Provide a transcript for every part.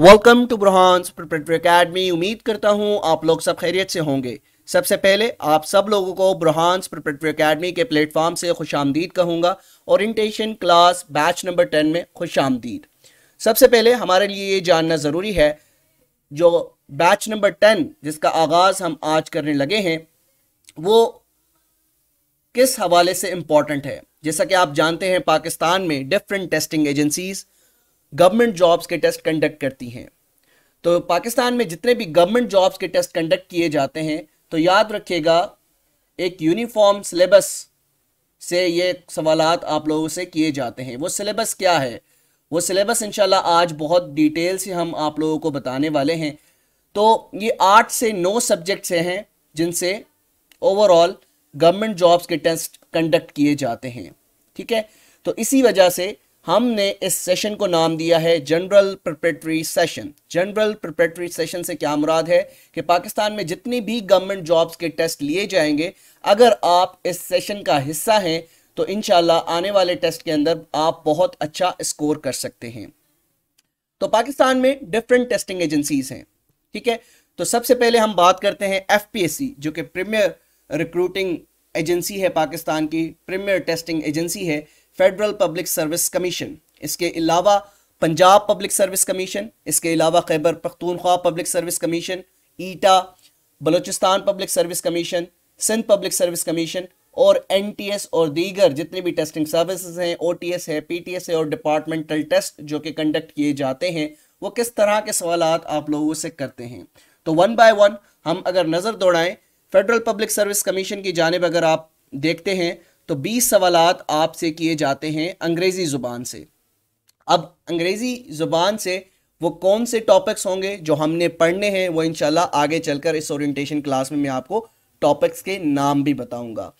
welcome to Burhan's preparatory academy उम्मीद करता हूँ आप लोग सब खैरियत से होंगे सबसे पहले आप सब लोगों को बुरहानस प्रिपरेटरी अकेडमी के प्लेटफॉर्म से खुश आमदीद कहूँगा orientation class batch number ten में खुश आमदीद सबसे पहले हमारे लिए ये जानना ज़रूरी है जो बैच नंबर टेन जिसका आगाज़ हम आज करने लगे हैं वो किस हवाले से इम्पॉर्टेंट है जैसा कि आप जानते हैं पाकिस्तान में different testing agencies government jobs के टेस्ट कंडक्ट करती हैं तो पाकिस्तान में जितने भी गवर्नमेंट जॉब्स के टेस्ट कंडक्ट किए जाते हैं तो याद रखिएगा एक यूनिफॉर्म सिलेबस से ये सवाल आप लोगों से किए जाते हैं वो सिलेबस क्या है वो सिलेबस इंशाल्लाह आज बहुत डिटेल से हम आप लोगों को बताने वाले हैं तो ये आठ से नौ सब्जेक्ट्स हैं जिनसे ओवरऑल गवर्नमेंट जॉब्स के टेस्ट कंडक्ट किए जाते हैं ठीक है तो इसी वजह से हमने इस सेशन को नाम दिया है general preparatory session general preparatory session से क्या मुराद है कि पाकिस्तान में जितनी भी गवर्नमेंट जॉब्स के टेस्ट लिए जाएंगे अगर आप इस सेशन का हिस्सा हैं तो इन आने वाले टेस्ट के अंदर आप बहुत अच्छा स्कोर कर सकते हैं तो पाकिस्तान में डिफरेंट टेस्टिंग एजेंसीज हैं ठीक है तो सबसे पहले हम बात करते हैं एफ जो कि प्रीमियर रिक्रूटिंग एजेंसी है पाकिस्तान की प्रीमियर टेस्टिंग एजेंसी है फेडरल पब्लिक सर्विस कमीशन इसके अलावा पंजाब पब्लिक सर्विस कमीशन इसके अलावा Khyber Pakhtunkhwa Public Service Commission ETEA Balochistan Public Service Commission Sindh Public Service Commission और एन टी एस और दीगर जितनी भी टेस्टिंग सर्विसेज हैं ओ टी एस है पी टी एस है और डिपार्टमेंटल टेस्ट जो कि कंडक्ट किए जाते हैं वो किस तरह के सवाल आप लोगों से करते हैं तो वन बाय वन हम अगर नज़र दौड़ाएं फेडरल पब्लिक सर्विस कमीशन की जानब अगर आप देखते हैं तो 20 सवाल आपसे किए जाते हैं अंग्रेज़ी ज़ुबान से अब अंग्रेज़ी ज़ुबान से वो कौन से टॉपिक्स होंगे जो हमने पढ़ने हैं वो इनशाला आगे चलकर इस ओरिएंटेशन क्लास में मैं आपको टॉपिक्स के नाम भी बताऊंगा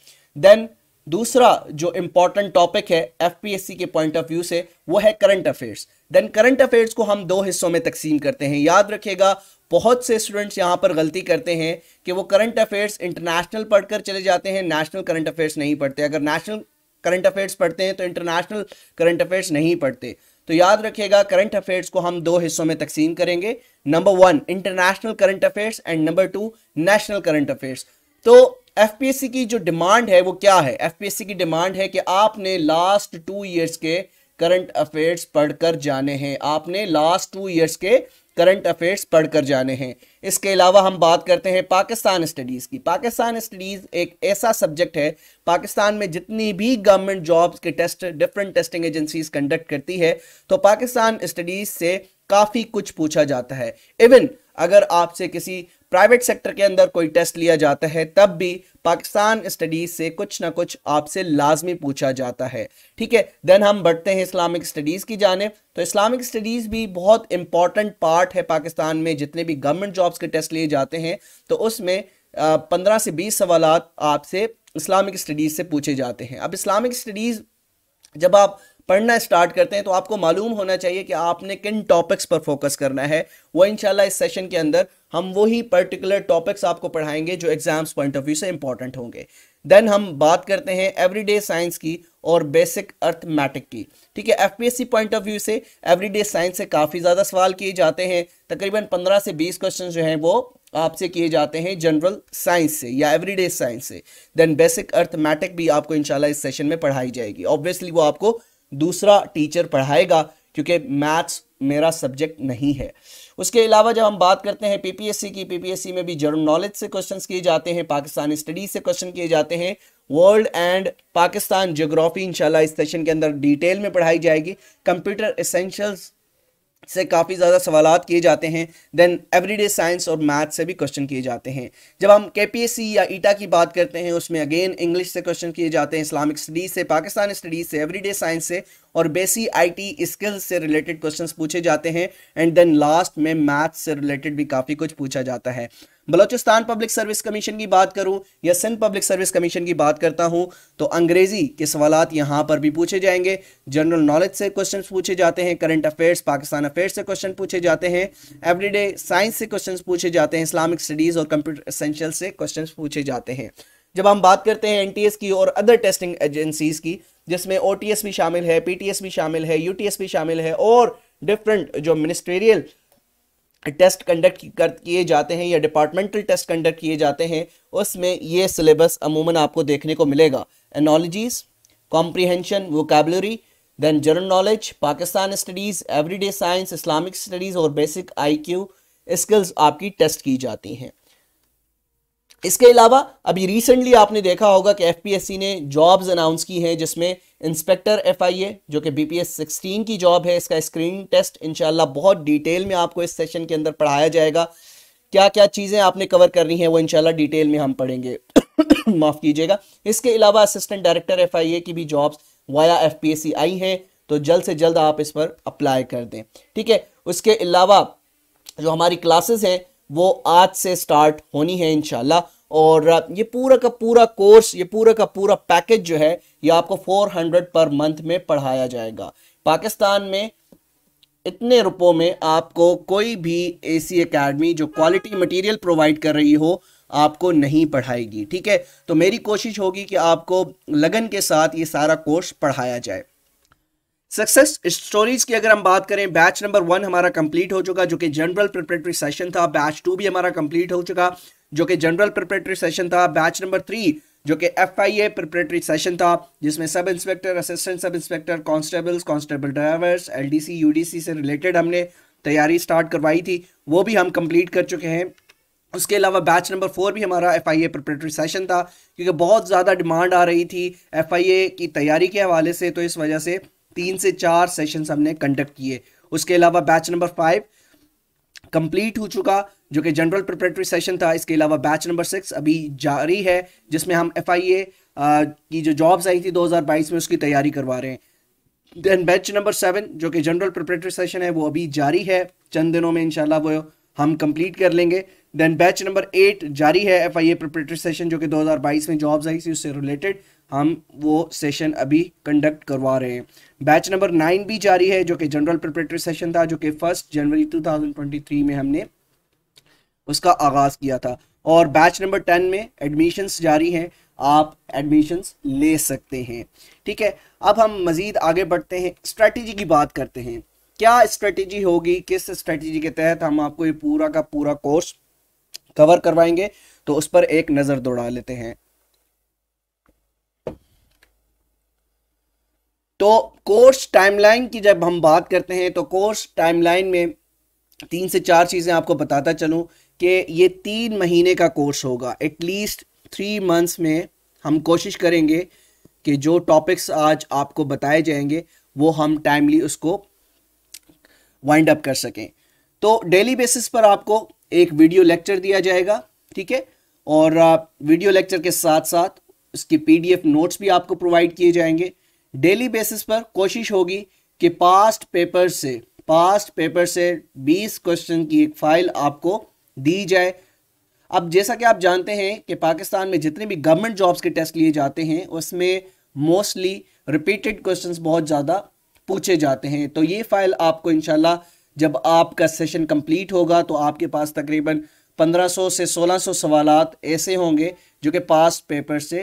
देन दूसरा जो इंपॉर्टेंट टॉपिक है एफ के पॉइंट ऑफ व्यू से वो है current affairs then current affairs को हम दो हिस्सों में तकसीम करते हैं याद रखिएगा बहुत से स्टूडेंट्स यहाँ पर गलती करते हैं कि वो करंट अफेयर्स इंटरनेशनल पढ़कर चले जाते हैं नेशनल करंट अफेयर्स नहीं पढ़ते अगर नेशनल करंट अफेयर्स पढ़ते हैं तो इंटरनेशनल करंट अफेयर्स नहीं पढ़ते तो याद रखिएगा करंट अफेयर्स को हम दो हिस्सों में तकसीम करेंगे number one international current affairs and number two national current affairs तो एफ की जो डिमांड है वो क्या है एफ की डिमांड है कि आपने लास्ट टू ईयर्स के करंट अफेयर्स पढ़कर जाने हैं आपने लास्ट टू ईयर्स के करंट अफेयर्स पढ़कर जाने हैं इसके अलावा हम बात करते हैं पाकिस्तान स्टडीज़ की पाकिस्तान स्टडीज़ एक ऐसा सब्जेक्ट है पाकिस्तान में जितनी भी गवर्नमेंट जॉब्स के test different testing agencies conduct करती है तो पाकिस्तान स्टडीज़ से काफ़ी कुछ पूछा जाता है इवन अगर आपसे किसी प्राइवेट सेक्टर के अंदर कोई टेस्ट लिया जाता है तब भी पाकिस्तान स्टडीज से कुछ ना कुछ आपसे लाजमी पूछा जाता है ठीक है देन हम बढ़ते हैं इस्लामिक स्टडीज़ की जाने तो इस्लामिक स्टडीज़ भी बहुत इंपॉर्टेंट पार्ट है पाकिस्तान में जितने भी गवर्नमेंट जॉब्स के टेस्ट लिए जाते हैं तो उसमें पंद्रह से बीस सवाल आपसे इस्लामिक स्टडीज़ से पूछे जाते हैं अब इस्लामिक स्टडीज़ जब आप पढ़ना स्टार्ट करते हैं तो आपको मालूम होना चाहिए कि आपने किन टॉपिक्स पर फोकस करना है वो इनशाला इस सेशन के अंदर हम वही पर्टिकुलर टॉपिक्स आपको पढ़ाएंगे जो एग्जाम्स पॉइंट ऑफ व्यू से इंपॉर्टेंट होंगे देन हम बात करते हैं एवरीडे साइंस की और बेसिक अर्थमैटिक की ठीक है एफपीएससी पॉइंट ऑफ व्यू से एवरीडे साइंस से काफ़ी ज़्यादा सवाल किए जाते हैं तकरीबन पंद्रह से बीस क्वेश्चन जो हैं वो आपसे किए जाते हैं जनरल साइंस से या एवरीडे साइंस से देन बेसिक अर्थमैटिक भी आपको इंशाल्लाह इस सेशन में पढ़ाई जाएगी ऑब्वियसली वो आपको दूसरा टीचर पढ़ाएगा क्योंकि मैथ्स मेरा सब्जेक्ट नहीं है उसके अलावा जब हम बात करते हैं पीपीएससी की पीपीएससी में भी जनरल नॉलेज से क्वेश्चंस किए जाते हैं पाकिस्तान स्टडीज से क्वेश्चन किए जाते हैं वर्ल्ड एंड पाकिस्तान ज्योग्राफी इंशाल्लाह इस सेशन के अंदर डिटेल में पढ़ाई जाएगी कंप्यूटर एसेंशियल्स से काफ़ी ज़्यादा सवाल किए जाते हैं देन एवरीडे साइंस और मैथ से भी क्वेश्चन किए जाते हैं जब हम के या ईटा e की बात करते हैं उसमें अगेन इंग्लिश से क्वेश्चन किए जाते हैं इस्लामिक स्टडीज़ से पाकिस्तान स्टडीज़ से एवरीडे साइंस से और बेसी आईटी स्किल्स से रिलेटेड क्वेश्चंस पूछे जाते हैं एंड देन लास्ट में मैथ से रिलेटेड भी काफ़ी कुछ पूछा जाता है बलोचिस्तान पब्लिक सर्विस कमीशन की बात करूं या सिंध पब्लिक सर्विस कमीशन की बात करता हूं तो अंग्रेजी के सवाल यहां पर भी पूछे जाएंगे जनरल नॉलेज से क्वेश्चन पूछे जाते हैं करंट अफेयर्स पाकिस्तान अफेयर्स से क्वेश्चन पूछे जाते हैं एवरीडे साइंस से क्वेश्चन पूछे जाते हैं इस्लामिक स्टडीज और कंप्यूटर असेंशियल से क्वेश्चन पूछे जाते हैं जब हम बात करते हैं एन की और अदर टेस्टिंग एजेंसीज की जिसमें ओ भी शामिल है पी भी शामिल है यू भी शामिल है और डिफरेंट जो मिनिस्ट्रियल टेस्ट कंडक्ट कर किए जाते हैं या डिपार्टमेंटल टेस्ट कंडक्ट किए जाते हैं उसमें ये सिलेबस अमूमन आपको देखने को मिलेगा analogies comprehension vocabulary then general knowledge Pakistan studies everyday science Islamic studies और बेसिक आईक्यू स्किल्स आपकी टेस्ट की जाती हैं इसके अलावा अभी रिसेंटली आपने देखा होगा कि एफपीएससी ने जॉब्स अनाउंस की हैं जिसमें इंस्पेक्टर एफआईए जो कि बीपीएस 16 की जॉब है इसका स्क्रीन टेस्ट इनशाला बहुत डिटेल में आपको इस सेशन के अंदर पढ़ाया जाएगा क्या क्या चीज़ें आपने कवर करनी है वो इनशाला डिटेल में हम पढ़ेंगे माफ़ कीजिएगा इसके अलावा असिस्टेंट डायरेक्टर एफ की भी जॉब्स वाया एफ आई हैं तो जल्द से जल्द आप इस पर अप्लाई कर दें ठीक है उसके अलावा जो हमारी क्लासेस हैं वो आज से स्टार्ट होनी है इनशाला और ये पूरा का पूरा कोर्स ये पूरा का पूरा पैकेज जो है ये आपको 400 पर मंथ में पढ़ाया जाएगा पाकिस्तान में इतने रुपयों में आपको कोई भी एसी एकेडमी जो क्वालिटी मटेरियल प्रोवाइड कर रही हो आपको नहीं पढ़ाएगी ठीक है तो मेरी कोशिश होगी कि आपको लगन के साथ ये सारा कोर्स पढ़ाया जाए सक्सेस स्टोरीज की अगर हम बात करें बैच नंबर वन हमारा कंप्लीट हो चुका जो कि जनरल प्रिपरेटरी सेशन था बैच टू भी हमारा कंप्लीट हो चुका जो कि जनरल प्रिपरेटरी सेशन था बैच नंबर थ्री जो कि F I A preparatory session था जिसमें sub inspector assistant sub inspector constables constable drivers L D C U D C से रिलेटेड हमने तैयारी स्टार्ट करवाई थी वो भी हम कंप्लीट कर चुके हैं उसके अलावा बैच नंबर फोर भी हमारा F I A preparatory session था क्योंकि बहुत ज़्यादा डिमांड आ रही थी एफ आई ए की तैयारी के हवाले से तो इस वजह से तीन से चार सेशन हमने कंडक्ट किए उसके अलावा बैच नंबर फाइव कंप्लीट हो चुका जो कि जनरल प्रिपरेटरी सेशन था इसके अलावा बैच नंबर सिक्स अभी जारी है जिसमें हम एफ आई ए की जो जॉब्स आई थी 2022 में उसकी तैयारी करवा रहे हैं देन बैच नंबर सेवन जो कि जनरल प्रिपरेटरी सेशन है वो अभी जारी है चंद दिनों में इंशाल्लाह वो हम कंप्लीट कर लेंगे देन बैच नंबर एट जारी है F I A preparatory session जो कि 2022 में जॉब्स आई थी उससे रिलेटेड हम वो सेशन अभी कंडक्ट करवा रहे हैं बैच नंबर नाइन भी जारी है जो कि जनरल प्रिपरेटरी सेशन था जो कि फर्स्ट जनवरी 2023 में हमने उसका आगाज़ किया था और बैच नंबर टेन में एडमिशन्स जारी हैं आप एडमिशन्स ले सकते हैं ठीक है अब हम मज़ीद आगे बढ़ते हैं स्ट्रेटजी की बात करते हैं क्या स्ट्रेटजी होगी किस स्ट्रेटजी के तहत हम आपको ये पूरा का पूरा कोर्स कवर करवाएंगे तो उस पर एक नज़र दौड़ा लेते हैं तो कोर्स टाइमलाइन की जब हम बात करते हैं तो कोर्स टाइमलाइन में तीन से चार चीज़ें आपको बताता चलूँ कि ये तीन महीने का कोर्स होगा एटलीस्ट थ्री मंथ्स में हम कोशिश करेंगे कि जो टॉपिक्स आज आपको बताए जाएंगे वो हम टाइमली उसको वाइंड अप कर सकें तो डेली बेसिस पर आपको एक वीडियो लेक्चर दिया जाएगा ठीक है और वीडियो uh, लेक्चर के साथ साथ उसकी पीडीएफ नोट्स भी आपको प्रोवाइड किए जाएंगे डेली बेसिस पर कोशिश होगी कि पास्ट पेपर से पास्ट पेपर से 20 क्वेश्चन की एक फाइल आपको दी जाए अब जैसा कि आप जानते हैं कि पाकिस्तान में जितने भी गवर्नमेंट जॉब्स के टेस्ट लिए जाते हैं उसमें मोस्टली रिपीटेड क्वेश्चंस बहुत ज़्यादा पूछे जाते हैं तो ये फाइल आपको इन जब आपका सेशन कंप्लीट होगा तो आपके पास तकरीबन 1500 से 1600 सवालात ऐसे होंगे जो कि पास्ट पेपर से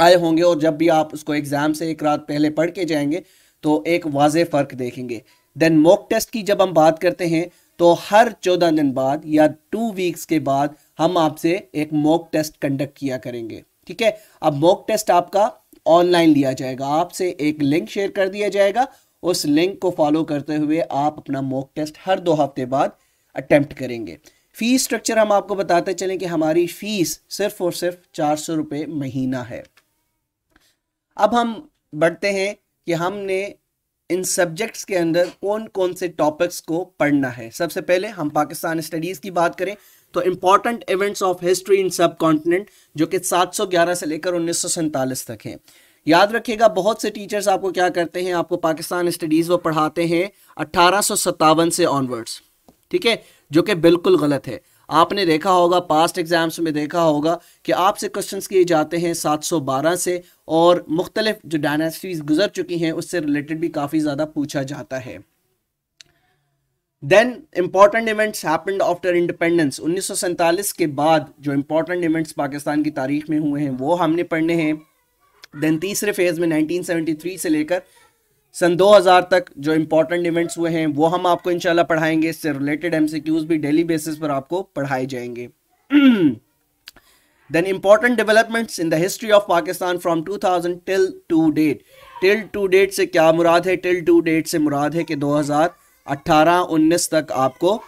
आए होंगे और जब भी आप उसको एग्ज़ाम से एक रात पहले पढ़ के जाएंगे तो एक वाज फ़र्क देखेंगे देन मॉक टेस्ट की जब हम बात करते हैं तो हर चौदह दिन बाद या टू वीक्स के बाद हम आपसे एक मॉक टेस्ट कंडक्ट किया करेंगे ठीक है अब मॉक टेस्ट आपका ऑनलाइन लिया जाएगा आपसे एक लिंक शेयर कर दिया जाएगा उस लिंक को फॉलो करते हुए आप अपना मॉक टेस्ट हर दो हफ्ते बाद अटैम्प्ट करेंगे फ़ीस स्ट्रक्चर हम आपको बताते चलें कि हमारी फ़ीस सिर्फ और सिर्फ चार सौ रुपये महीना है अब हम बढ़ते हैं कि हमने इन सब्जेक्ट्स के अंदर कौन कौन से टॉपिक्स को पढ़ना है सबसे पहले हम पाकिस्तान स्टडीज़ की बात करें तो important events of history in subcontinent जो कि 711 से लेकर उन्नीस तक हैं याद रखिएगा बहुत से टीचर्स आपको क्या करते हैं आपको पाकिस्तान स्टडीज़ वो पढ़ाते हैं अट्ठारह से ऑनवर्ड्स ठीक है जो कि बिल्कुल गलत है आपने देखा होगा पास्ट एग्ज़ाम्स में देखा होगा कि आपसे क्वेश्चंस किए जाते हैं 712 से और मुख्तलिफ जो डायनेस्टीज़ गुजर चुकी हैं उससे रिलेटेड भी काफ़ी ज़्यादा पूछा जाता है then important events happened after independence उन्नीस के बाद जो इंपॉर्टेंट इवेंट्स पाकिस्तान की तारीख में हुए हैं वो हमने पढ़ने हैं देन तीसरे फेज़ में 1973 से लेकर सन 2000 तक जो इम्पोर्टेंट इवेंट्स हुए हैं वो हम आपको इनशाला पढ़ाएंगे इससे रिलेटेड एमसीक्यूज भी डेली बेसिस पर आपको पढ़ाए जाएंगे then important developments in the history of Pakistan from 2000 till to date till to date से क्या मुराद है टिल टू डेट से मुराद है कि 2018 19 तक आपको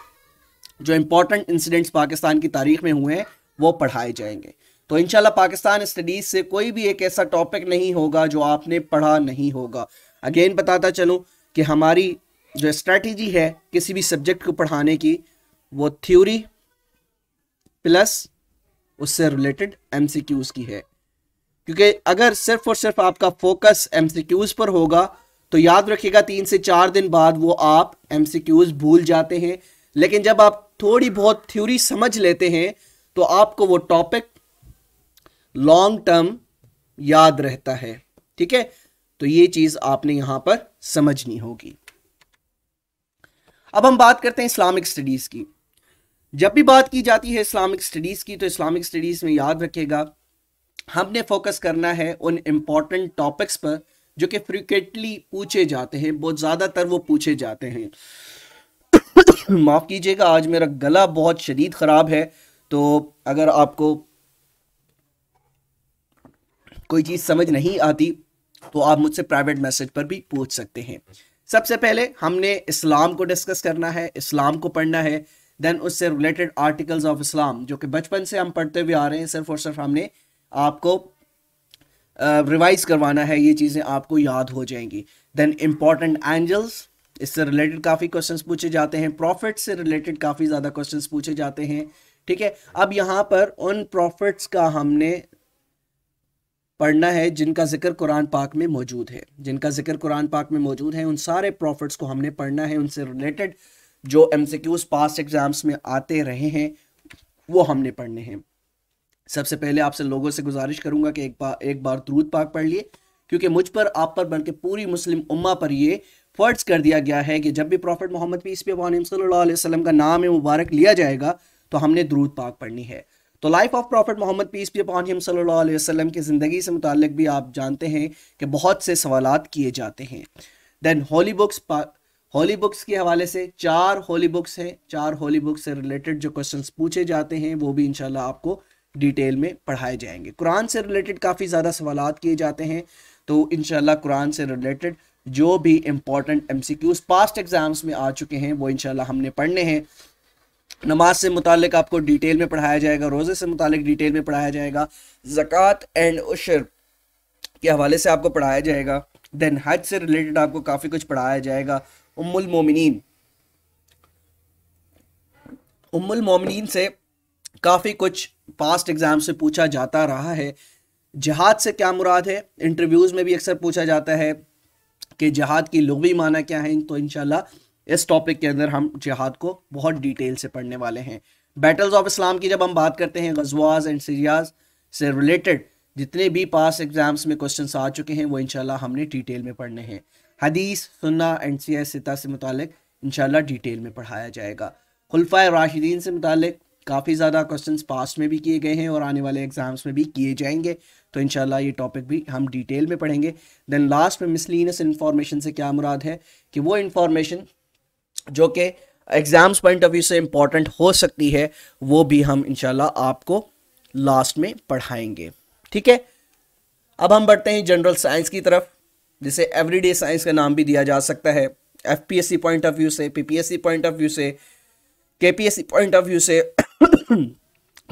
जो इम्पोर्टेंट इंसिडेंट्स पाकिस्तान की तारीख में हुए हैं वो पढ़ाए जाएंगे तो इनशाला पाकिस्तान स्टडीज़ से कोई भी एक ऐसा टॉपिक नहीं होगा जो आपने पढ़ा नहीं होगा अगेन बताता चलूँ कि हमारी जो स्ट्रैटेजी है किसी भी सब्जेक्ट को पढ़ाने की वो थ्योरी प्लस उससे रिलेटेड एम की है क्योंकि अगर सिर्फ और सिर्फ आपका फोकस एम पर होगा तो याद रखिएगा तीन से चार दिन बाद वो आप एम भूल जाते हैं लेकिन जब आप थोड़ी बहुत थ्योरी समझ लेते हैं तो आपको वो टॉपिक लॉन्ग टर्म याद रहता है ठीक है तो ये चीज आपने यहां पर समझनी होगी अब हम बात करते हैं इस्लामिक स्टडीज की जब भी बात की जाती है इस्लामिक स्टडीज की तो इस्लामिक स्टडीज में याद रखेगा हमने फोकस करना है उन इंपॉर्टेंट टॉपिक्स पर जो कि फ्रिक्वेंटली पूछे जाते हैं बहुत ज़्यादातर वो पूछे जाते हैं माफ़ कीजिएगा आज मेरा गला बहुत शदीद ख़राब है तो अगर आपको कोई चीज़ समझ नहीं आती तो आप मुझसे प्राइवेट मैसेज पर भी पूछ सकते हैं सबसे पहले हमने इस्लाम को डिस्कस करना है इस्लाम को पढ़ना है देन उससे रिलेटेड आर्टिकल्स ऑफ इस्लाम जो कि बचपन से हम पढ़ते हुए आ रहे हैं सिर्फ और सिर्फ हमने आपको रिवाइज uh, करवाना है ये चीज़ें आपको याद हो जाएंगी देन इम्पॉर्टेंट एंजल्स इससे रिलेटेड काफ़ी क्वेश्चंस पूछे जाते हैं प्रॉफिट से रिलेटेड काफ़ी ज़्यादा क्वेश्चंस पूछे जाते हैं ठीक है अब यहाँ पर उन प्रॉफिट्स का हमने पढ़ना है जिनका जिक्र कुरान पाक में मौजूद है जिनका जिक्र कुरान पाक में मौजूद है उन सारे प्रॉफिट्स को हमने पढ़ना है उनसे रिलेटेड जो एम पास एग्ज़ाम्स में आते रहे हैं वो हमने पढ़ने हैं सबसे पहले आपसे लोगों से गुजारिश करूंगा कि एक बार एक बार द्रूद पाक पढ़ लिए क्योंकि मुझ पर आप पर बल्कि पूरी मुस्लिम उम्मा पर ये फर्ज कर दिया गया है कि जब भी प्रॉफिट मोहम्मद पीस पे वानम सल्लल्लाहु अलैहि वसल्लम का नाम है मुबारक लिया जाएगा तो हमने द्रूद पाक पढ़नी है तो life of Prophet Muhammad peace be upon him सल्लल्लाहु अलैहि वसल्लम की ज़िंदगी से मुतक भी आप जानते हैं कि बहुत से सवाल किए जाते हैं then holy books holy books के हवाले से चार होली बुक्स हैं चार होली बुक्स से रिलेटेड जो क्वेश्चन पूछे जाते हैं वो भी इनशाला आपको डिटेल में पढ़ाए जाएंगे कुरान से रिलेटेड काफ़ी ज़्यादा सवाल किए जाते हैं तो इनशाला कुरान से रिलेटेड जो भी इम्पोर्टेंट एम पास्ट एग्ज़ाम्स में आ चुके हैं वो इनशाला हमने पढ़ने हैं नमाज से मुतक आपको डिटेल में पढ़ाया जाएगा रोज़े से मुतक डिटेल में पढ़ाया जाएगा जक़ात एंड उशर के हवाले से आपको पढ़ाया जाएगा देन हज से रिलेटेड आपको काफ़ी कुछ पढ़ाया जाएगा उम्मुल मोमिनीन उम्मुल मोमिनीन से काफ़ी कुछ पास्ट एग्ज़ाम से पूछा जाता रहा है जहाद से क्या मुराद है इंटरव्यूज़ में भी अक्सर पूछा जाता है कि जहाद की लोभी माना क्या है तो इनशाला इस टॉपिक के अंदर हम जिहाद को बहुत डिटेल से पढ़ने वाले हैं बैटल्स ऑफ इस्लाम की जब हम बात करते हैं गजवाज एंड सीरियाज से रिलेटेड जितने भी पास एग्जाम्स में क्वेश्चन आ चुके हैं वो इनशाला हमने डिटेल में पढ़ने हैं हदीस सुन्ना एंड सिया सता से मुतक इनशाला डिटेल में पढ़ाया जाएगा खुलफा राशिदीन से मुतक काफ़ी ज़्यादा क्वेश्चन पास्ट में भी किए गए हैं और आने वाले एग्ज़ाम्स में भी किए जाएंगे तो इनशाला ये टॉपिक भी हम डिटेल में पढ़ेंगे दैन लास्ट में मिसलिनस इन्फॉर्मेशन से क्या मुराद है कि वो इन्फॉर्मेशन जो कि एग्ज़ाम्स पॉइंट ऑफ व्यू से इम्पॉर्टेंट हो सकती है वो भी हम इनशाला आपको लास्ट में पढ़ाएंगे ठीक है अब हम बढ़ते हैं जनरल साइंस की तरफ जिसे एवरीडे साइंस का नाम भी दिया जा सकता है सी पॉइंट ऑफ व्यू से सी पॉइंट ऑफ व्यू से सी पॉइंट ऑफ व्यू से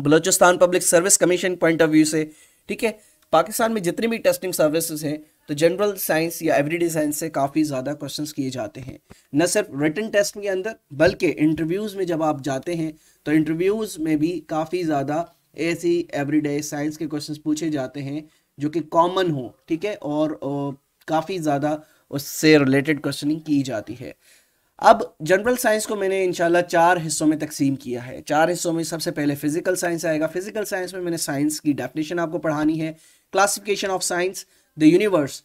Balochistan Public Service Commission point of view से ठीक है पाकिस्तान में जितनी भी टेस्टिंग सर्विसेज हैं तो जनरल साइंस या एवरीडे साइंस से काफ़ी ज़्यादा क्वेश्चन किए जाते हैं न सिर्फ रिटर्न टेस्ट के अंदर बल्कि इंटरव्यूज़ में जब आप जाते हैं तो इंटरव्यूज़ में भी काफ़ी ज़्यादा ऐसी एवरीडे साइंस के क्वेश्चन पूछे जाते हैं जो कि कॉमन हो ठीक है और काफ़ी ज़्यादा उससे रिलेटेड क्वेश्चनिंग की जाती है अब जनरल साइंस को मैंने इंशाल्लाह चार हिस्सों में तकसीम किया है चार हिस्सों में सबसे पहले फिजिकल साइंस आएगा फिजिकल साइंस में मैंने साइंस की डेफिनेशन आपको पढ़ानी है classification of science the universe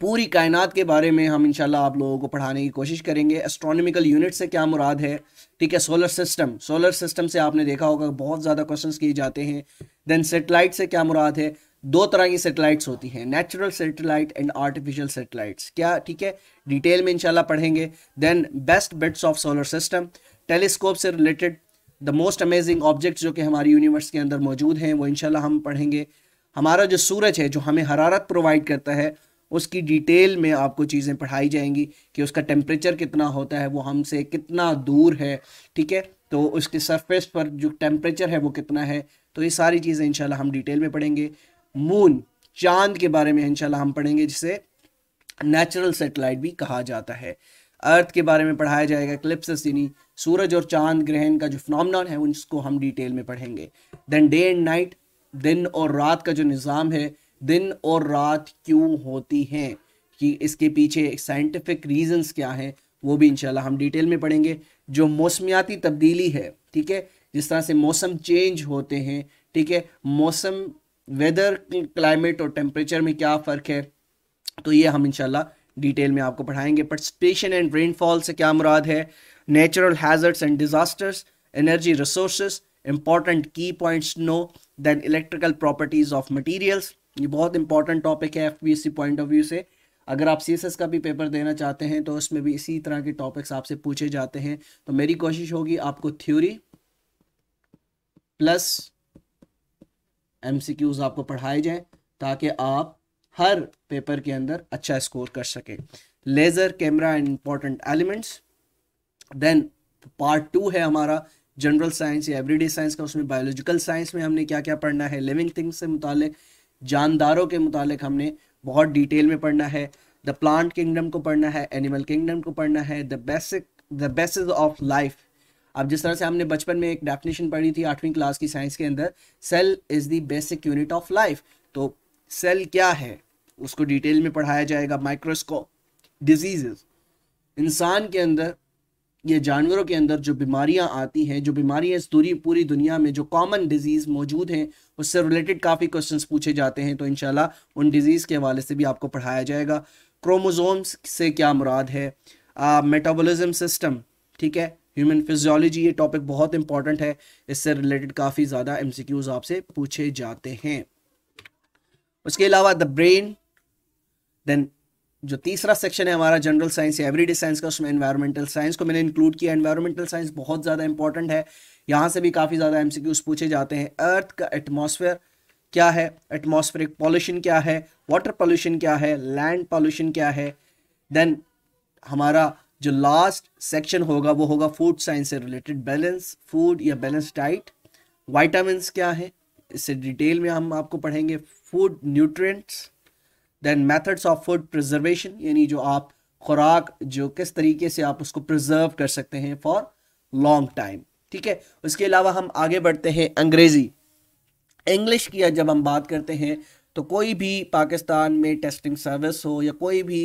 पूरी कायनात के बारे में हम इंशाल्लाह आप लोगों को पढ़ाने की कोशिश करेंगे एस्ट्रोनॉमिकल यूनिट से क्या मुराद है ठीक है सोलर सिस्टम सोलर सिस्टम से आपने देखा होगा बहुत ज़्यादा क्वेश्चंस किए जाते हैं देन सेटेलाइट से क्या मुराद है दो तरह की सेटेलाइट्स होती हैं natural satellite and artificial satellites क्या ठीक है डिटेल में इनशाला पढ़ेंगे then best bits of solar system telescope से related the most amazing objects जो कि हमारी यूनिवर्स के अंदर मौजूद हैं वो इनशाला हम पढ़ेंगे हमारा जो सूरज है जो हमें हरारत प्रोवाइड करता है उसकी डिटेल में आपको चीज़ें पढ़ाई जाएंगी कि उसका टेम्परेचर कितना होता है वो हमसे कितना दूर है ठीक है तो उसके सरफेस पर जो टेम्परेचर है वो कितना है तो ये सारी चीज़ें इंशाल्लाह हम डिटेल में पढ़ेंगे मून चांद के बारे में इंशाल्लाह हम पढ़ेंगे जिसे नेचुरल सेटेलाइट भी कहा जाता है अर्थ के बारे में पढ़ाया जाएगा क्लिप्स यानी सूरज और चांद ग्रहण का जो फिनोमिनन है उसको हम डिटेल में पढ़ेंगे देन डे एंड नाइट दिन और रात का जो निज़ाम है दिन और रात क्यों होती हैं कि इसके पीछे साइंटिफिक रीजंस क्या हैं वो भी इंशाल्लाह हम डिटेल में पढ़ेंगे जो मौसमियाती तब्दीली है ठीक है जिस तरह से मौसम चेंज होते हैं ठीक है मौसम वेदर क्लाइमेट और टेम्परेचर में क्या फ़र्क है तो ये हम इंशाल्लाह डिटेल में आपको पढ़ाएंगे पार्टिसिपेशन एंड रेनफॉल से क्या मुराद है natural hazards and disasters energy resource important key points know then electrical properties of materials ये बहुत इंपॉर्टेंट टॉपिक है एफ पॉइंट ऑफ व्यू से अगर आप सी का भी पेपर देना चाहते हैं तो उसमें भी इसी तरह के टॉपिक्स आपसे पूछे जाते हैं तो मेरी कोशिश होगी आपको थ्योरी प्लस क्यूज आपको पढ़ाए जाएं ताकि आप हर पेपर के अंदर अच्छा स्कोर कर सकें laser camera and elements then part two है हमारा जनरल साइंस या एवरीडे साइंस का उसमें बायोलॉजिकल साइंस में हमने क्या क्या पढ़ना है लिविंग थिंग्स से मुतालिक जानदारों के मुतालिक हमने बहुत डिटेल में पढ़ना है द प्लांट किंगडम को पढ़ना है एनिमल किंगडम को पढ़ना है the basic the basis of life अब जिस तरह से हमने बचपन में एक डेफिनेशन पढ़ी थी आठवीं क्लास की साइंस के अंदर cell is the basic unit of life तो सेल क्या है उसको डिटेल में पढ़ाया जाएगा माइक्रोस्कोप डिजीजेस इंसान के अंदर ये जानवरों के अंदर जो बीमारियां आती हैं जो बीमारियां इस दूरी पूरी दुनिया में जो कॉमन डिजीज़ मौजूद हैं उससे रिलेटेड काफ़ी क्वेश्चन पूछे जाते हैं तो इन उन डिजीज़ के हवाले से भी आपको पढ़ाया जाएगा क्रोमोजोम्स से क्या मुराद है मेटाबोलिज्म सिस्टम ठीक है ह्यूमन फिजियोलॉजी ये टॉपिक बहुत इंपॉर्टेंट है इससे रिलेटेड काफ़ी ज़्यादा एमसीक्यूज आपसे पूछे जाते हैं उसके अलावा द ब्रेन देन जो तीसरा सेक्शन है हमारा जनरल साइंस या एवरीडे साइंस का उसमें एनवायरमेंटल साइंस को मैंने इंक्लूड किया एनवायरमेंटल साइंस बहुत ज़्यादा इंपॉर्टेंट है यहाँ से भी काफ़ी ज़्यादा क्यूज पूछे जाते हैं अर्थ का एटमॉस्फेयर क्या है एटमॉस्फेरिक पॉल्यूशन क्या है वाटर पॉल्यूशन क्या है लैंड पॉल्यूशन क्या है देन हमारा जो लास्ट सेक्शन होगा वो होगा फूड साइंस से रिलेटेड बैलेंस फूड या बैलेंस डाइट वाइटामस क्या है इससे डिटेल में हम आपको पढ़ेंगे food nutrients then methods of food preservation यानी जो आप खुराक जो किस तरीके से आप उसको प्रिजर्व कर सकते हैं फॉर लॉन्ग टाइम ठीक है उसके अलावा हम आगे बढ़ते हैं अंग्रेज़ी इंग्लिश की जब हम बात करते हैं तो कोई भी पाकिस्तान में टेस्टिंग सर्विस हो या कोई भी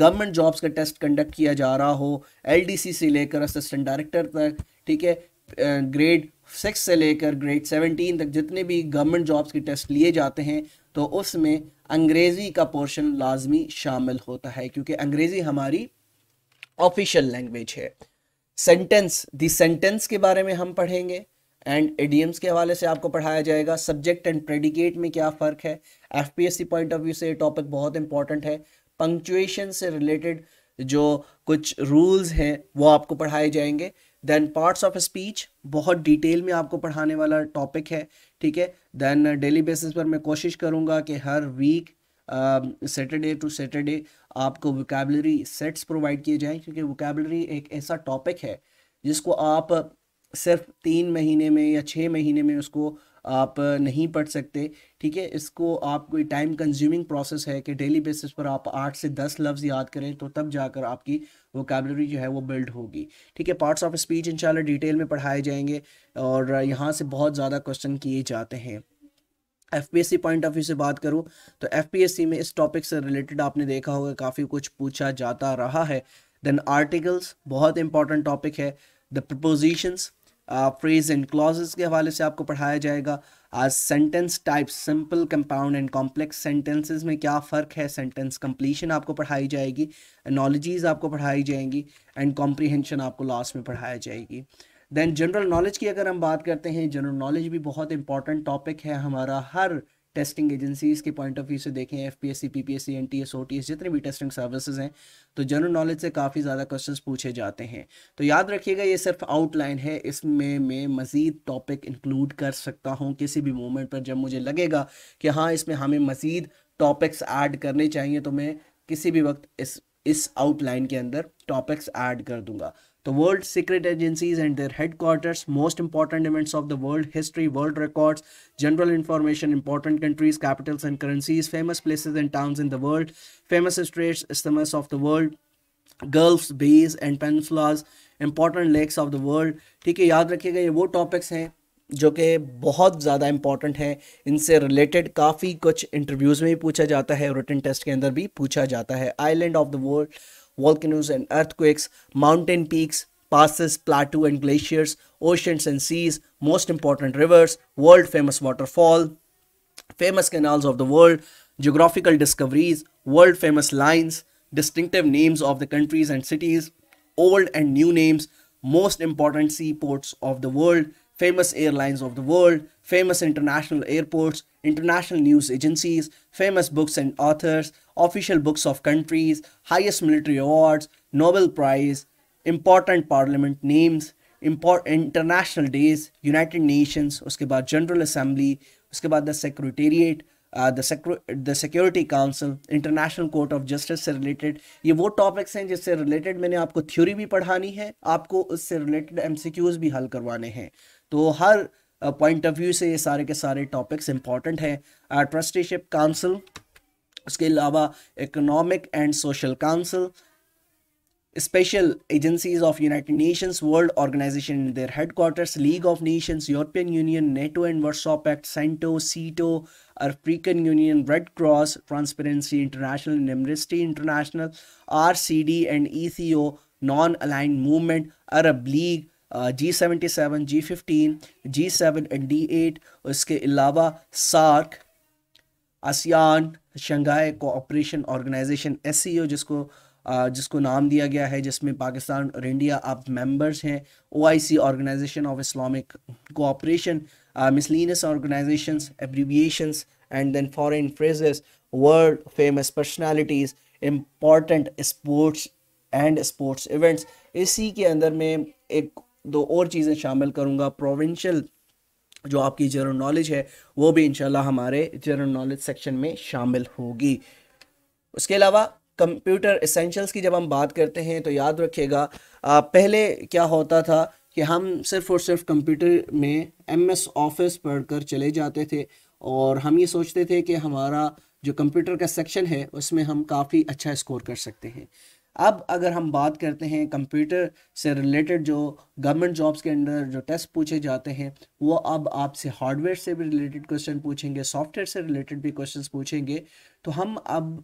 गवर्नमेंट जॉब्स का टेस्ट कंडक्ट किया जा रहा हो एलडीसी से लेकर असिस्टेंट डायरेक्टर तक ठीक है ग्रेड सिक्स से लेकर ग्रेड सेवनटीन तक जितने भी गवर्नमेंट जॉब्स के टेस्ट लिए जाते हैं तो उसमें अंग्रेज़ी का पोर्शन लाजमी शामिल होता है क्योंकि अंग्रेज़ी हमारी ऑफिशियल लैंग्वेज है सेंटेंस दी सेंटेंस के बारे में हम पढ़ेंगे एंड एडियम्स के हवाले से आपको पढ़ाया जाएगा सब्जेक्ट एंड प्रेडिकेट में क्या फ़र्क है एफ पॉइंट ऑफ व्यू से टॉपिक बहुत इंपॉर्टेंट है पंक्चुएशन से रिलेटेड जो कुछ रूल्स हैं वो आपको पढ़ाए जाएंगे देन पार्ट्स ऑफ स्पीच बहुत डिटेल में आपको पढ़ाने वाला टॉपिक है ठीक है देन डेली बेसिस पर मैं कोशिश करूँगा कि हर वीक सैटरडे टू सैटरडे आपको वोकेबलरी सेट्स प्रोवाइड किए जाएं क्योंकि वोकेबलरी एक ऐसा टॉपिक है जिसको आप सिर्फ तीन महीने में या छः महीने में उसको आप नहीं पढ़ सकते ठीक है इसको आप कोई टाइम कंज्यूमिंग प्रोसेस है कि डेली बेसिस पर आप आठ से दस लफ्ज़ याद करें तो तब जाकर आपकी वोकेबलरी जो है वो बिल्ड होगी ठीक है पार्ट्स ऑफ स्पीच इंशाल्लाह डिटेल में पढ़ाए जाएंगे और यहाँ से बहुत ज़्यादा क्वेश्चन किए जाते हैं F P S C point of view से बात करूँ तो एफ पी एस सी में इस टॉपिक से रिलेटेड आपने देखा होगा काफ़ी कुछ पूछा जाता रहा है देन आर्टिकल्स बहुत इंपॉर्टेंट टॉपिक है the prepositions phrase and clauses के हवाले से आपको पढ़ाया जाएगा आज sentence type simple compound and complex sentences में क्या फ़र्क है सेंटेंस कंप्लीशन आपको पढ़ाई जाएगी नॉलेजीज आपको पढ़ाई जाएंगी एंड कॉम्प्रीहेंशन आपको लास्ट में पढ़ाया जाएगी देन जनरल नॉलेज की अगर हम बात करते हैं जनरल नॉलेज भी बहुत इंपॉर्टेंट टॉपिक है हमारा हर टेस्टिंग एजेंसीज के पॉइंट ऑफ व्यू से देखें F P S C P P S C N T S O T S जितने भी टेस्टिंग सर्विसेज हैं तो जनरल नॉलेज से काफ़ी ज़्यादा क्वेश्चन पूछे जाते हैं तो याद रखिएगा ये सिर्फ आउटलाइन है इसमें मैं मज़ीद टॉपिक इंक्लूड कर सकता हूँ किसी भी मोमेंट पर जब मुझे लगेगा कि हाँ इसमें हमें मज़ीद टॉपिक्स ऐड करने चाहिए तो मैं किसी भी वक्त इस इस आउटलाइन के अंदर टॉपिक्स ऐड कर दूंगा तो world secret agencies and their headquarters most important events of the world history world records general information important countries capitals and currencies famous places and towns in the world famous straits isthmus of the world gulfs bays and peninsulas important lakes of the world ठीक है याद रखिएगा ये वो topics हैं जो कि बहुत ज़्यादा इंपॉर्टेंट हैं इनसे रिलेटेड काफ़ी कुछ इंटरव्यूज़ में भी पूछा जाता है रिटर्न टेस्ट के अंदर भी पूछा जाता है island of the world volcanoes and earthquakes, mountain peaks, passes, plateaus and glaciers, oceans and seas, most important rivers, world famous waterfall, famous canals of the world, geographical discoveries, world famous lines, distinctive names of the countries and cities, old and new names, most important seaports of the world, famous airlines of the world, famous international airports, international news agencies, famous books and authors, official books of countries, highest military awards, Nobel Prize, important parliament names, import international days, United Nations, उसके बाद General Assembly, उसके बाद the Secretariat, the the Security Council International Court of Justice से related ये वो topics हैं जिससे related मैंने आपको थ्योरी भी पढ़ानी है आपको उससे रिलेटेड एमसीक्यूज भी हल करवाने हैं तो हर पॉइंट ऑफ व्यू से ये सारे के सारे टॉपिक्स इंपॉर्टेंट हैं ट्रस्टीशिप काउंसिल उसके अलावा Economic and Social Council special agencies of United Nations world organization in their headquarters League of Nations European Union NATO and Warsaw Pact CENTO SEATO African Union Red Cross Transparency International Amnesty International R C D and E C O Non Aligned Movement Arab League G seventy seven G fifteen G seven and D eight और इसके अलावा SAARC ASEAN Shanghai Cooperation Organization S जिसको जिसको नाम दिया गया है जिसमें पाकिस्तान और इंडिया अब मेंबर्स हैं O I C Organization of Islamic Cooperation miscellaneous organization abbreviations and then foreign phrases world famous personalities important sports and sports events इसी के अंदर में एक दो और चीज़ें शामिल करूँगा प्रोविंशल जो आपकी जनरल नॉलेज है वो भी इंशाल्लाह हमारे जनरल नॉलेज सेक्शन में शामिल होगी उसके अलावा कंप्यूटर इसेंशल्स की जब हम बात करते हैं तो याद रखिएगा पहले क्या होता था कि हम सिर्फ और सिर्फ कंप्यूटर में एम एस ऑफिस पढ़ कर चले जाते थे और हम ये सोचते थे कि हमारा जो कंप्यूटर का सेक्शन है उसमें हम काफ़ी अच्छा स्कोर कर सकते हैं अब अगर हम बात करते हैं कंप्यूटर से रिलेटेड जो गवर्नमेंट जॉब्स के अंदर जो टेस्ट पूछे जाते हैं वो अब आपसे हार्डवेयर से भी रिलेटेड क्वेश्चन पूछेंगे सॉफ्टवेयर से रिलेटेड भी क्वेश्चंस पूछेंगे तो हम अब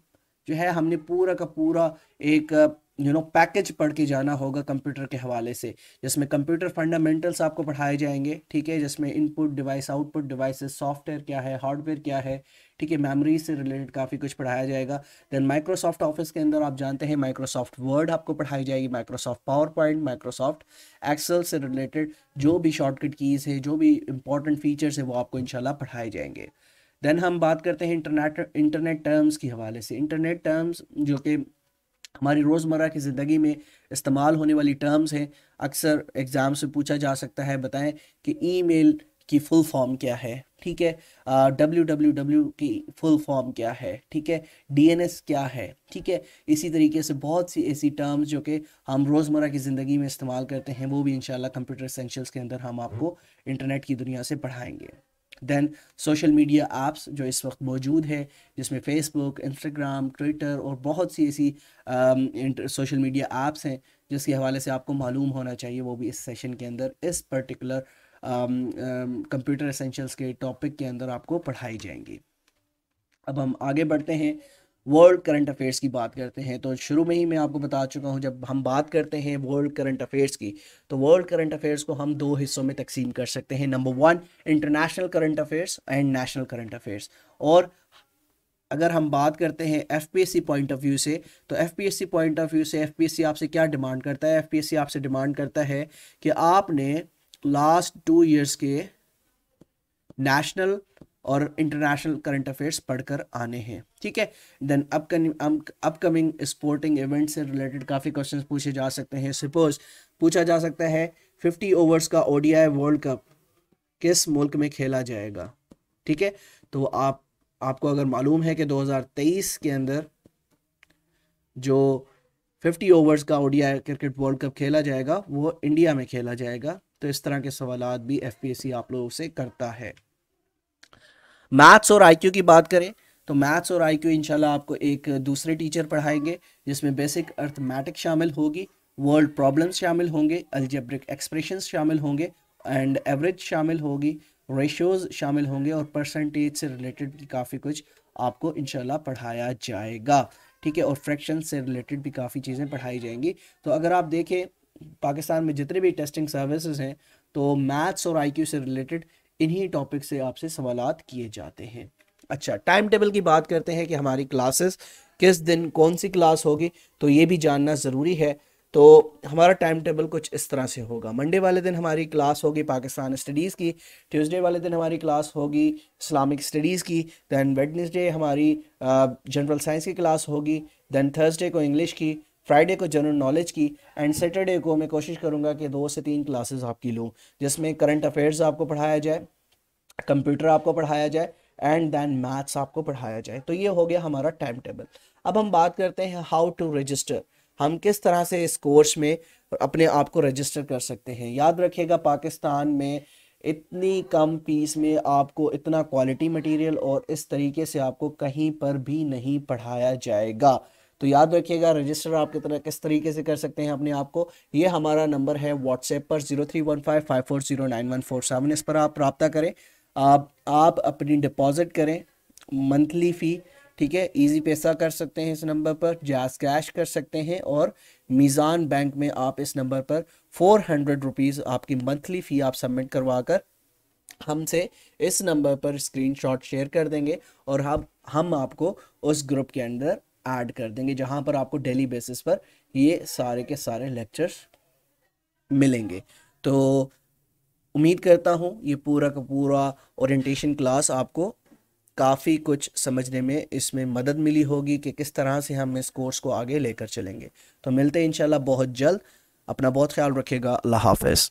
जो है हमने पूरा का पूरा एक यू नो पैकेज पढ़ के जाना होगा कंप्यूटर के हवाले से जिसमें कंप्यूटर फंडामेंटल्स आपको पढ़ाए जाएंगे ठीक है जिसमें input device output devices software क्या है हार्डवेयर क्या है ठीक है मेमोरी से रिलेटेड काफ़ी कुछ पढ़ाया जाएगा देन माइक्रोसॉफ्ट ऑफिस के अंदर आप जानते हैं माइक्रोसॉफ्ट वर्ड आपको पढ़ाई जाएगी Microsoft PowerPoint Microsoft Excel से रिलेटेड जो भी शॉर्टकट कीज़ है जो भी इंपॉर्टेंट फीचर्स है वो आपको इनशाला पढ़ाए जाएंगे देन हम बात करते हैं इंटरनेट इंटरनेट टर्म्स के हवाले से इंटरनेट टर्म्स जो कि हमारी रोज़मर्रा की ज़िंदगी में इस्तेमाल होने वाली टर्म्स हैं अक्सर एग्ज़ाम से पूछा जा सकता है बताएं कि ईमेल की फुल फॉर्म क्या है ठीक है डब्ल्यू डब्ल्यू डब्ल्यू की फुल फॉर्म क्या है ठीक है डीएनएस क्या है ठीक है इसी तरीके से बहुत सी ऐसी टर्म्स जो कि हम रोज़मर्रा की ज़िंदगी में इस्तेमाल करते हैं वो भी इन कंप्यूटर सेंशल्स के अंदर हम आपको इंटरनेट की दुनिया से पढ़ाएंगे दैन सोशल मीडिया ऐप्स जो इस वक्त मौजूद है जिसमें फेसबुक इंस्टाग्राम ट्विटर और बहुत सी ऐसी सोशल मीडिया ऐप्स हैं जिसके हवाले से आपको मालूम होना चाहिए वो भी इस सेशन के अंदर इस पर्टिकुलर कंप्यूटर एसेंशियल्स के टॉपिक के अंदर आपको पढ़ाई जाएंगी अब हम आगे बढ़ते हैं वर्ल्ड करंट अफेयर्स की बात करते हैं तो शुरू में ही मैं आपको बता चुका हूँ जब हम बात करते हैं वर्ल्ड करंट अफेयर्स की तो वर्ल्ड करंट अफेयर्स को हम दो हिस्सों में तकसीम कर सकते हैं number one international current affairs and national current affairs और अगर हम बात करते हैं एफ पॉइंट ऑफ व्यू से तो एफ पॉइंट ऑफ व्यू से एफ आपसे क्या डिमांड करता है एफ आपसे डिमांड करता है कि आपने लास्ट टू ईयर्स के नेशनल और इंटरनेशनल करंट अफेयर्स पढ़कर आने हैं ठीक है then upcoming upcoming sporting event से रिलेटेड काफ़ी क्वेश्चन पूछे जा सकते हैं सपोज पूछा जा सकता है फिफ्टी ओवर्स का ओडीआई वर्ल्ड कप किस मुल्क में खेला जाएगा ठीक है तो आप आपको अगर मालूम है कि 2023 के अंदर जो 50 ओवर्स का ओडीआई क्रिकेट वर्ल्ड कप खेला जाएगा वो इंडिया में खेला जाएगा तो इस तरह के सवाल भी एफ आप लोगों से करता है मैथ्स और आईक्यू की बात करें तो मैथ्स और आईक्यू इंशाल्लाह आपको एक दूसरे टीचर पढ़ाएंगे जिसमें बेसिक अर्थमेटिक शामिल होगी वर्ल्ड प्रॉब्लम्स शामिल होंगे अल्जेब्रिक एक्सप्रेशंस शामिल होंगे एंड एवरेज शामिल होगी रेशोज़ शामिल होंगे और परसेंटेज से रिलेटेड भी काफ़ी कुछ आपको इनशाला पढ़ाया जाएगा ठीक है और फ्रैक्शन से रिलेटेड भी काफ़ी चीज़ें पढ़ाई जाएंगी तो अगर आप देखें पाकिस्तान में जितने भी टेस्टिंग सर्विसेज हैं तो मैथ्स और आईक्यू से रिलेटेड इन्हीं टॉपिक से आपसे सवाल किए जाते हैं अच्छा टाइम टेबल की बात करते हैं कि हमारी क्लासेस किस दिन कौन सी क्लास होगी तो ये भी जानना ज़रूरी है तो हमारा टाइम टेबल कुछ इस तरह से होगा मंडे वाले दिन हमारी क्लास होगी पाकिस्तान स्टडीज़ की ट्यूसडे वाले दिन हमारी क्लास होगी इस्लामिक स्टडीज़ की दैन वेडनेसडे हमारी जनरल साइंस की क्लास होगी दैन थर्सडे को इंग्लिश की फ्राइडे को जनरल नॉलेज की एंड सैटरडे को मैं कोशिश करूँगा कि दो से तीन क्लासेस आपकी लूँ जिसमें करंट अफेयर्स आपको पढ़ाया जाए कंप्यूटर आपको पढ़ाया जाए एंड देन मैथ्स आपको पढ़ाया जाए तो ये हो गया हमारा टाइम टेबल अब हम बात करते हैं हाउ टू रजिस्टर हम किस तरह से इस कोर्स में अपने आप को रजिस्टर कर सकते हैं याद रखिएगा पाकिस्तान में इतनी कम फीस में आपको इतना क्वालिटी मटेरियल और इस तरीके से आपको कहीं पर भी नहीं पढ़ाया जाएगा तो याद रखिएगा रजिस्टर आप कितना किस तरीके से कर सकते हैं अपने आप को ये हमारा नंबर है व्हाट्सएप पर zero three one five five four zero nine one four seven इस पर आप रबता करें आप आप अपनी डिपॉजिट करें मंथली फ़ी ठीक है इजी पैसा कर सकते हैं इस नंबर पर जैस कैश कर सकते हैं और मीज़ान बैंक में आप इस नंबर पर फोर हंड्रेड रुपीज़ आपकी मंथली फ़ी आप सबमिट करवा कर हमसे इस नंबर पर स्क्रीनशॉट शेयर कर देंगे और हम हम आपको उस ग्रुप के अंदर ऐड कर देंगे जहाँ पर आपको डेली बेसिस पर ये सारे के सारे लेक्चर्स मिलेंगे तो उम्मीद करता हूँ ये पूरा का पूरा ओरिएंटेशन क्लास आपको काफ़ी कुछ समझने में इसमें मदद मिली होगी कि किस तरह से हम इस कोर्स को आगे लेकर चलेंगे तो मिलते हैं इंशाल्लाह बहुत जल्द अपना बहुत ख्याल रखिएगा अल्लाह हाफिज़